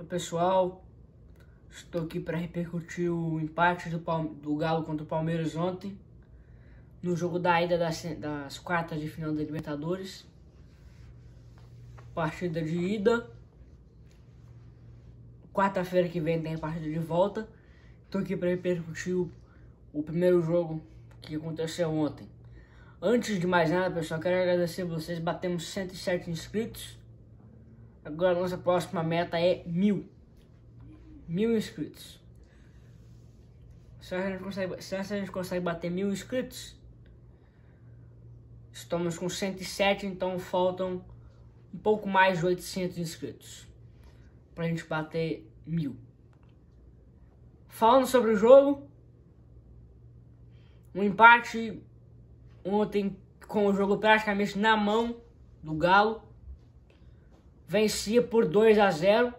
Oi pessoal, estou aqui para repercutir o empate do, Palme do Galo contra o Palmeiras ontem no jogo da ida das, das quartas de final da Libertadores. Partida de ida. Quarta-feira que vem tem a partida de volta. Estou aqui para repercutir o, o primeiro jogo que aconteceu ontem. Antes de mais nada, pessoal, quero agradecer a vocês. Batemos 107 inscritos. Agora nossa próxima meta é mil. Mil inscritos. Será que a gente consegue, será que a gente consegue bater mil inscritos? Estamos com 107, então faltam um pouco mais de 800 inscritos. Pra gente bater mil. Falando sobre o jogo. Um empate ontem com o jogo praticamente na mão do Galo vencia por 2 a 0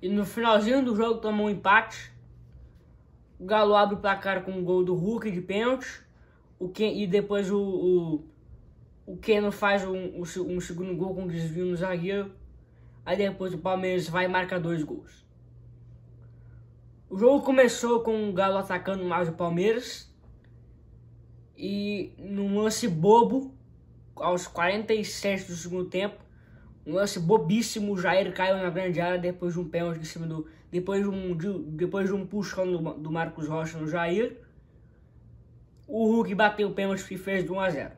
e no finalzinho do jogo tomou um empate. O Galo abre o placar com o um gol do Hulk de pênalti. O Ken, e depois o, o, o Keno faz um, um, segundo gol com desvio no zagueiro. Aí depois o Palmeiras vai marcar dois gols. O jogo começou com o Galo atacando mais o Palmeiras. E num lance bobo, aos 47 do segundo tempo, um lance bobíssimo, Jair caiu na grande área depois de um pênalti em cima do. Depois de um, de, depois de um puxão do, do, Marcos Rocha no Jair. O Hulk bateu o pênalti e fez de 1 a 0.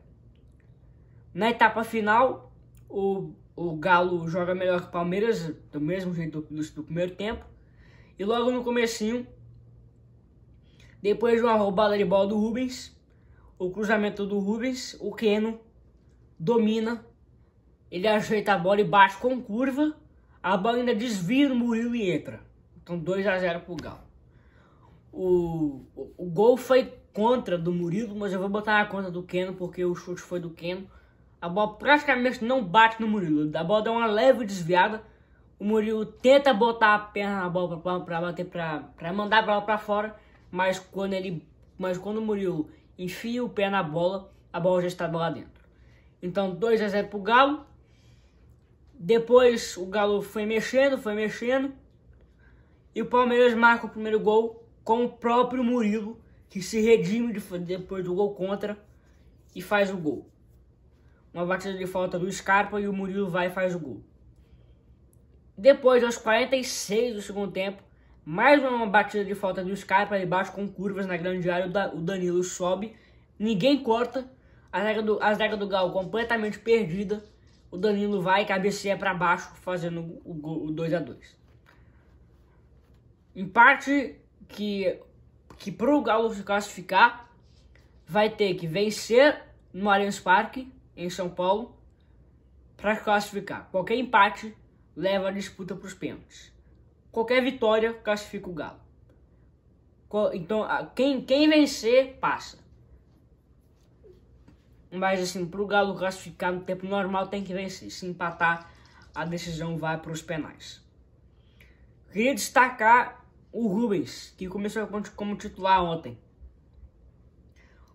Na etapa final, o, o Galo joga melhor que o Palmeiras, do mesmo jeito do, do, do primeiro tempo. E logo no comecinho, depois de uma roubada de bola do Rubens, o cruzamento do Rubens, o Keno domina ele ajeita a bola e bate com curva. A bola ainda desvia no Murilo e entra. Então 2 a 0 pro Galo. O, o, o, gol foi contra do Murilo, mas eu vou botar a conta do Keno, porque o chute foi do Keno. A bola praticamente não bate no Murilo. A bola dá uma leve desviada. O Murilo tenta botar a perna na bola para bater para mandar a bola para fora, mas quando ele mas quando o Murilo enfia o pé na bola, a bola já está lá dentro. Então 2 a 0 pro Galo. Depois o Galo foi mexendo, foi mexendo. E o Palmeiras marca o primeiro gol com o próprio Murilo, que se redime depois do gol contra e faz o gol. Uma batida de falta do Scarpa e o Murilo vai e faz o gol. Depois, aos 46 do segundo tempo, mais uma batida de falta do Scarpa, ali embaixo com curvas na grande área, o Danilo sobe, ninguém corta, a zaga do, do Galo completamente perdida. O Danilo vai e cabeceia para baixo, fazendo o 2 a 2 parte que, que para o Galo se classificar, vai ter que vencer no Allianz Parque, em São Paulo, para classificar. Qualquer empate leva a disputa para os pênaltis. Qualquer vitória classifica o Galo. Então, quem, quem vencer, passa. Mas assim, para o Galo classificar no tempo normal tem que vencer. Se empatar, a decisão vai para os penais. Queria destacar o Rubens, que começou como titular ontem.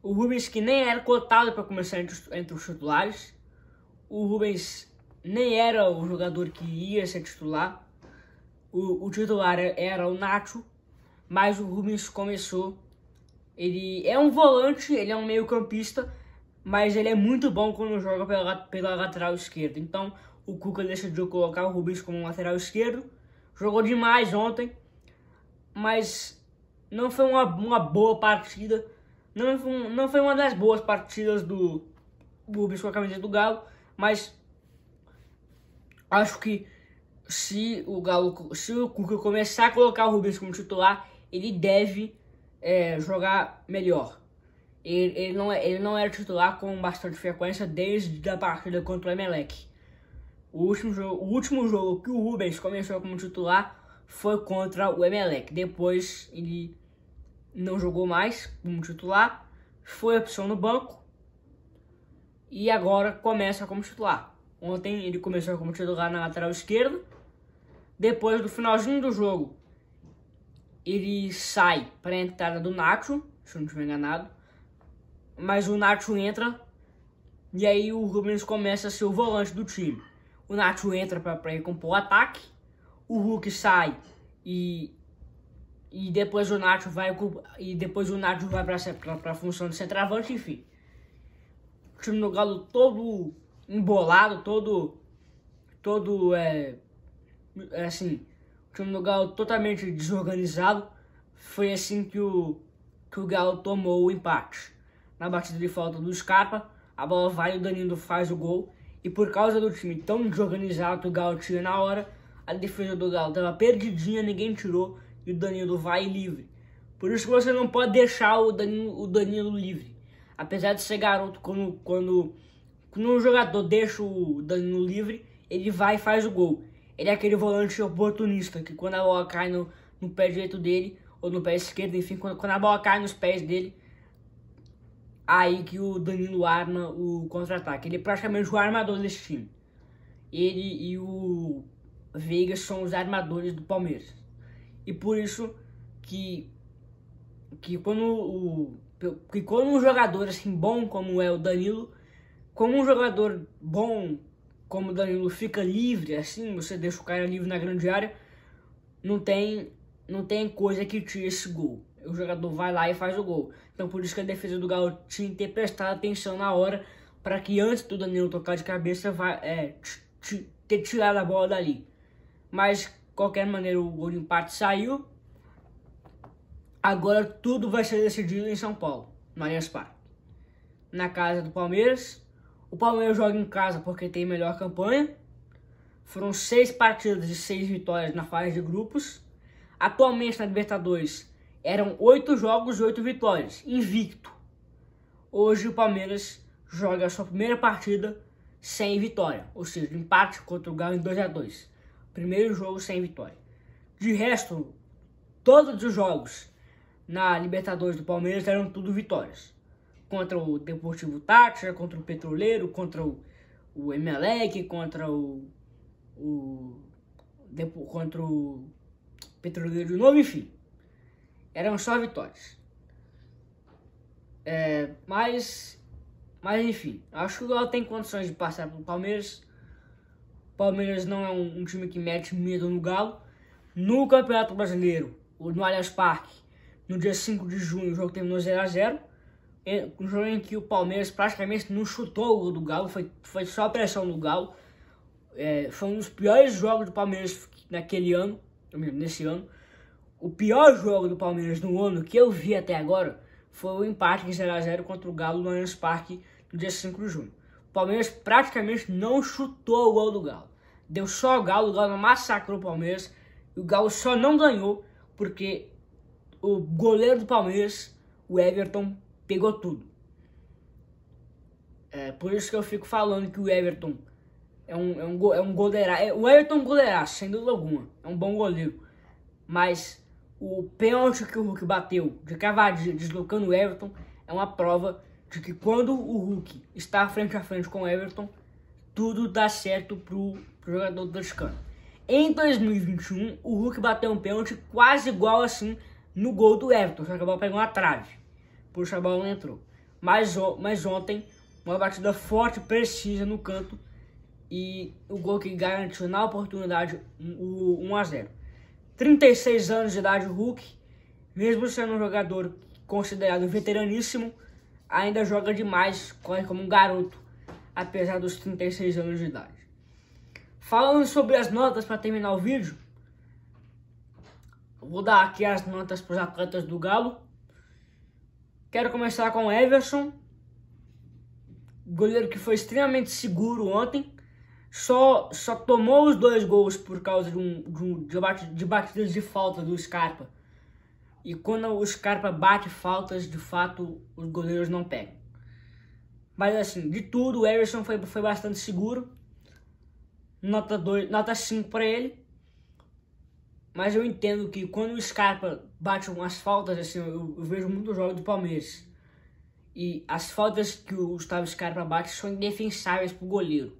O Rubens que nem era cotado para começar entre os, entre os titulares. O Rubens nem era o jogador que ia ser titular. O, o, titular era o Nacho, mas o Rubens começou. Ele é um volante, ele é um meio campista, mas ele é muito bom quando joga pela, pela lateral esquerda. Então o Cuca deixa de colocar o Rubens como lateral esquerdo. Jogou demais ontem, mas não foi uma, uma boa partida. Não foi, não foi uma das boas partidas do Rubens com a camiseta do Galo, mas acho que se o Galo, se o Cuca começar a colocar o Rubens como titular, ele deve é, jogar melhor. Ele, ele, não, é, ele não era titular com bastante frequência desde a partida contra o Emelec. O último, jogo, o último jogo que o Rubens começou como titular foi contra o Emelec. Depois ele não jogou mais como titular, foi opção no banco e agora começa como titular. Ontem ele começou como titular na lateral esquerda. Depois do finalzinho do jogo, ele sai para a entrada do Nacho, se eu não estiver enganado mas o Nacho entra e aí o Rubens começa a ser o volante do time. O Nacho entra para recompor o ataque, o Hulk sai e e depois o Nacho vai e depois o Nacho vai para a função de centroavante, enfim. O time do Galo todo embolado, todo todo é, é, assim, o time do Galo totalmente desorganizado. Foi assim que o que o Galo tomou o empate na batida de falta do Scarpa, a bola vai, o Danilo faz o gol, e por causa do time tão desorganizado, o Galo tira na hora, a defesa do Galo estava perdidinha, ninguém tirou, e o Danilo vai livre. Por isso que você não pode deixar o Danilo, o Danilo livre. Apesar de ser garoto, quando, quando, quando um jogador deixa o Danilo livre, ele vai e faz o gol. Ele é aquele volante oportunista, que quando a bola cai no, no pé direito dele, ou no pé esquerdo, enfim, quando, quando a bola cai nos pés dele, aí que o Danilo arma o contra-ataque. Ele é praticamente o armador desse time. Ele e o Veiga são os armadores do Palmeiras. E por isso que que quando o que quando um jogador assim bom como é o Danilo, como um jogador bom como o Danilo fica livre assim, você deixa o cara livre na grande área, não tem não tem coisa que tire esse gol o jogador vai lá e faz o gol. Então por isso que a defesa do Galo tinha que ter prestado atenção na hora para que antes do Danilo tocar de cabeça vai, é, ter tirado a bola dali. Mas qualquer maneira o gol de empate saiu. Agora tudo vai ser decidido em São Paulo, no Allianz Parque. Na casa do Palmeiras. O Palmeiras joga em casa porque tem melhor campanha. Foram seis partidas e seis vitórias na fase de grupos. Atualmente na Libertadores eram oito jogos oito vitórias, invicto. Hoje o Palmeiras joga a sua primeira partida sem vitória, ou seja, empate contra o Galo em 2 a 2 Primeiro jogo sem vitória. De resto, todos os jogos na Libertadores do Palmeiras eram tudo vitórias. Contra o Deportivo Táchira contra o Petroleiro, contra o, o Emelec, contra o, o, contra o Petroleiro de novo, enfim eram só vitórias. É, mas, mas enfim, acho que o Galo tem condições de passar pelo Palmeiras. Palmeiras não é um, um time que mete medo no Galo. No Campeonato Brasileiro, no Allianz Parque, no dia 5 de junho, o jogo terminou 0 a 0 um jogo em que o Palmeiras praticamente não chutou o gol do Galo, foi, foi só a pressão do Galo. É, foi um dos piores jogos do Palmeiras naquele ano, nesse ano. O pior jogo do Palmeiras no ano que eu vi até agora foi o empate em 0x0 contra o Galo no Allianz Parque no dia 5 de junho. O Palmeiras praticamente não chutou o gol do Galo. Deu só o Galo, o Galo massacrou o Palmeiras. E o Galo só não ganhou porque o goleiro do Palmeiras, o Everton, pegou tudo. É por isso que eu fico falando que o Everton é um, é um, go, é um goleiro. é, o Everton é goleiro, sem dúvida alguma. É um bom goleiro. Mas o pênalti que o Hulk bateu de cavadinha, deslocando o Everton, é uma prova de que quando o Hulk está frente a frente com o Everton, tudo dá certo pro, pro jogador atleticano. Em 2021, o Hulk bateu um pênalti quase igual assim no gol do Everton, só que a bola pegou trave. Puxa, a bola não entrou. Mas, mas ontem, uma batida forte, precisa no canto, e o gol que garantiu na oportunidade o 1 a 0. 36 anos de idade, o Hulk, mesmo sendo um jogador considerado veteraníssimo, ainda joga demais, corre como um garoto, apesar dos 36 anos de idade. Falando sobre as notas para terminar o vídeo, vou dar aqui as notas para os atletas do Galo. Quero começar com o Everson, goleiro que foi extremamente seguro ontem, só, só tomou os dois gols por causa de, um, de, um, de batidas de falta do Scarpa. E quando o Scarpa bate faltas, de fato, os goleiros não pegam. Mas assim, de tudo, o Everson foi, foi bastante seguro. Nota, 2, nota 5 para ele. Mas eu entendo que quando o Scarpa bate umas faltas, assim, eu, eu vejo muito jogo do Palmeiras. E as faltas que o Gustavo Scarpa bate são indefensáveis para o goleiro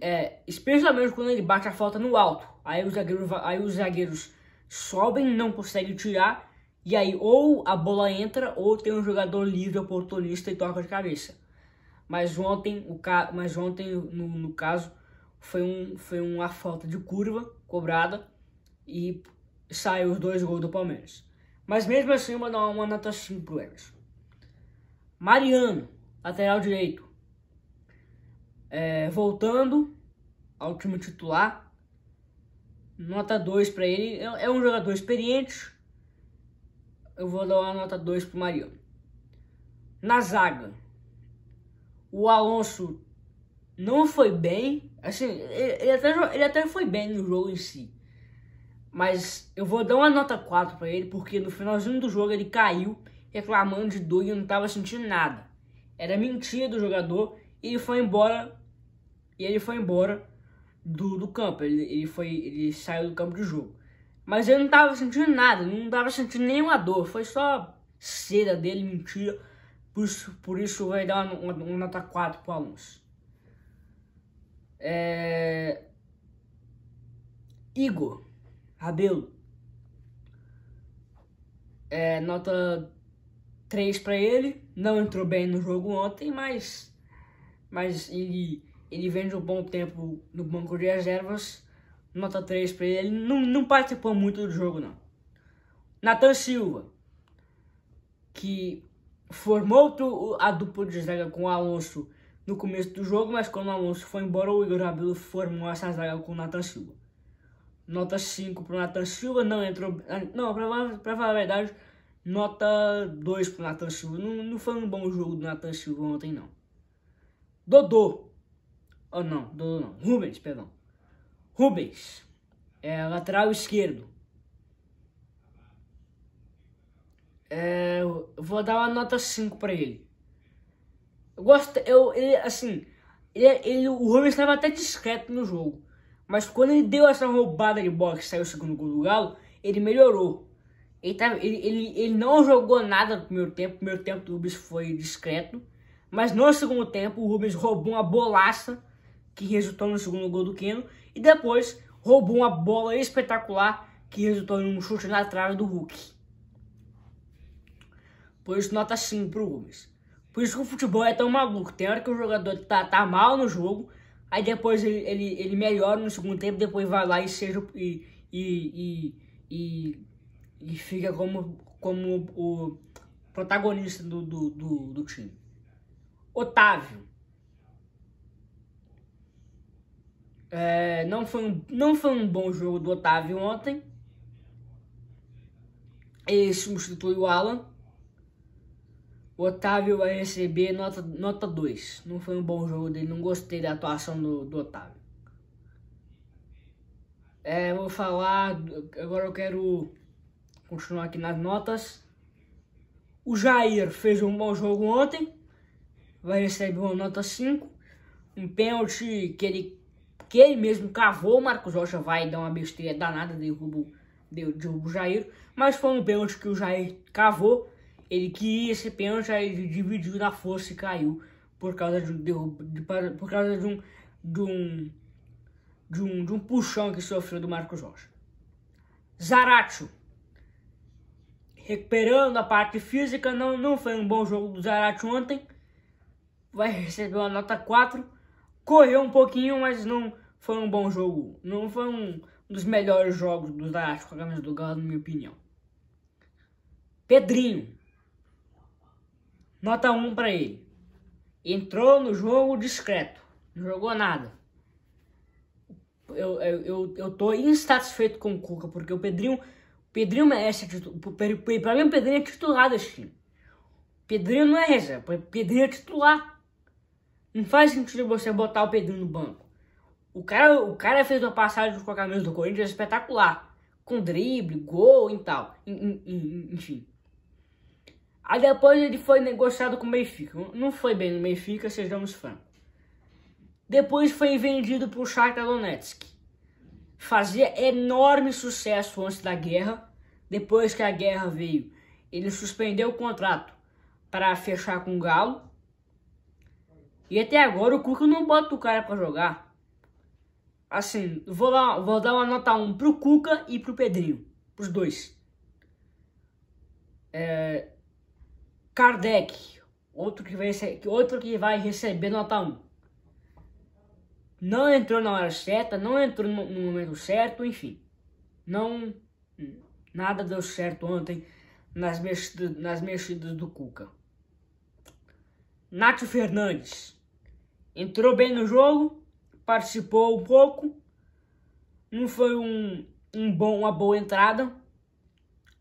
é, especialmente quando ele bate a falta no alto. Aí os zagueiros, aí os zagueiros sobem, não conseguem tirar, e aí ou a bola entra ou tem um jogador livre oportunista e toca de cabeça. Mas ontem, o ca... mas ontem no, no caso, foi, um, foi uma falta de curva cobrada e saiu os dois gols do Palmeiras. Mas mesmo assim, uma, uma nota 5 pro Emerson. Mariano, lateral direito é, voltando ao time titular. Nota 2 para ele. É, é um jogador experiente. Eu vou dar uma nota 2 para o Mariano. Na zaga, o Alonso não foi bem. Assim, ele, até, ele até foi bem no jogo em si. Mas eu vou dar uma nota 4 para ele, porque no finalzinho do jogo ele caiu reclamando de dor e não estava sentindo nada. Era mentira do jogador e ele foi embora e ele foi embora do, do campo, ele, ele, foi, ele saiu do campo de jogo. Mas eu não tava sentindo nada, não tava sentindo nenhuma dor, foi só cera dele, mentira. Por isso, por isso vai dar uma, uma, uma nota 4 pro Alonso. É... Igor Rabelo. É, nota 3 para ele. Não entrou bem no jogo ontem, mas mas ele ele vende um bom tempo no banco de reservas. Nota 3 para ele. Ele não, não participou muito do jogo, não. Nathan Silva, que formou a dupla de zaga com o Alonso no começo do jogo, mas quando o Alonso foi embora, o Igor Rabelo formou essa zaga com o Nathan Silva. Nota 5 para o Nathan Silva, não entrou. Não, para falar a verdade, nota 2 para o Nathan Silva. Não, não foi um bom jogo do Nathan Silva ontem, não. Dodô, Oh, não, não. Rubens, perdão. Rubens. É lateral esquerdo. É, vou dar uma nota 5 pra ele. Eu gosto, eu, ele, assim, ele, ele, o Rubens estava até discreto no jogo. Mas quando ele deu essa roubada de bola que saiu o segundo gol do Galo, ele melhorou. Ele, tava, tá, ele, ele, ele não jogou nada no primeiro tempo. O primeiro tempo do Rubens foi discreto. Mas no segundo tempo, o Rubens roubou uma bolaça que resultou no segundo gol do Keno, e depois roubou uma bola espetacular que resultou em um chute na trave do Hulk. Por isso, nota 5 pro Gomes. Por isso que o futebol é tão maluco. Tem hora que o jogador tá, tá mal no jogo, aí depois ele, ele, ele melhora no segundo tempo, depois vai lá e seja e, e, e, e, e fica como, como o protagonista do, do, do, do time. Otávio. É, não, foi um, não foi um bom jogo do Otávio ontem. Ele substitui o Alan. O Otávio vai receber nota, nota 2. Não foi um bom jogo dele, não gostei da atuação do, do Otávio. É, vou falar. Agora eu quero continuar aqui nas notas. O Jair fez um bom jogo ontem. Vai receber uma nota 5. Um pênalti que ele que ele mesmo cavou. O Marcos Rocha vai dar uma besteira danada, derruba, derruba o Jair. Mas foi um pênalti que o Jair cavou. Ele queria esse pênalti, aí ele dividiu na força e caiu. Por causa de, derrubo, de, por causa de um, de um, de um, de um puxão que sofreu do Marcos Rocha. Zaratio. Recuperando a parte física, não, não foi um bom jogo do Zaratio ontem. Vai receber uma nota 4 correu um pouquinho, mas não foi um bom jogo. Não foi um dos melhores jogos dos Zaratio com a camisa do Galo, na minha opinião. Pedrinho. Nota 1 para ele. Entrou no jogo discreto. Não jogou nada. Eu, eu, eu, eu tô insatisfeito com o Cuca, porque o Pedrinho. O Pedrinho merece titular. Pra mim, o Pedrinho é titular desse time. Pedrinho não é reserva. Pedrinho é titular. Não faz sentido você botar o Pedrinho no banco. O cara, o cara fez uma passagem com a camisa do Corinthians espetacular. Com drible, gol e tal. Enfim. Aí depois ele foi negociado com o Benfica. Não foi bem no Benfica, sejamos francos. Depois foi vendido para o Shakhtar Donetsk. Fazia enorme sucesso antes da guerra. Depois que a guerra veio, ele suspendeu o contrato para fechar com o Galo. E até agora o Cuca não bota o cara para jogar. Assim, vou, lá, vou dar uma nota 1 pro Cuca e pro Pedrinho. Pros dois. É, Kardec. Outro que, vai, outro que vai receber nota 1. Não entrou na hora certa, não entrou no, no momento certo, enfim. Não... Nada deu certo ontem nas mexidas, nas mexidas do Cuca. Nath Fernandes entrou bem no jogo, participou um pouco, não foi um, um bom, uma boa entrada,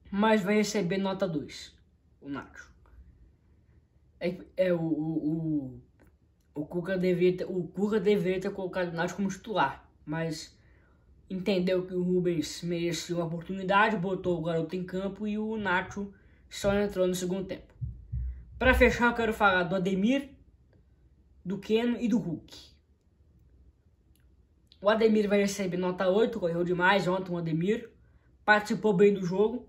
mas vai receber nota 2, o Nacho. É, é o, o, o, o, Cuca deveria ter, o Cuca deveria ter colocado o Nacho como titular, mas entendeu que o Rubens merecia uma oportunidade, botou o garoto em campo e o Nacho só entrou no segundo tempo. Para fechar, eu quero falar do Ademir, do Keno e do Hulk. O Ademir vai receber nota 8, correu demais ontem o Ademir. Participou bem do jogo.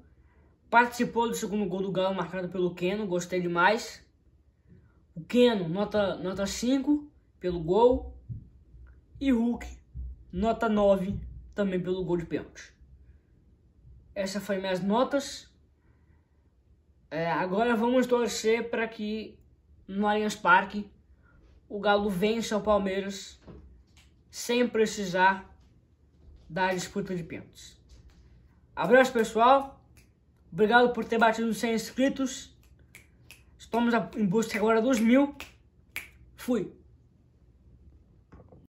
Participou do segundo gol do Galo marcado pelo Keno, gostei demais. O Keno, nota, nota 5 pelo gol. E Hulk, nota 9 também pelo gol de pênalti. Essas foram minhas notas. É, agora vamos torcer para que no Allianz Parque o Galo vença o Palmeiras sem precisar da disputa de pênaltis. Abraço, pessoal. Obrigado por ter batido 100 inscritos. Estamos em busca agora dos mil. Fui.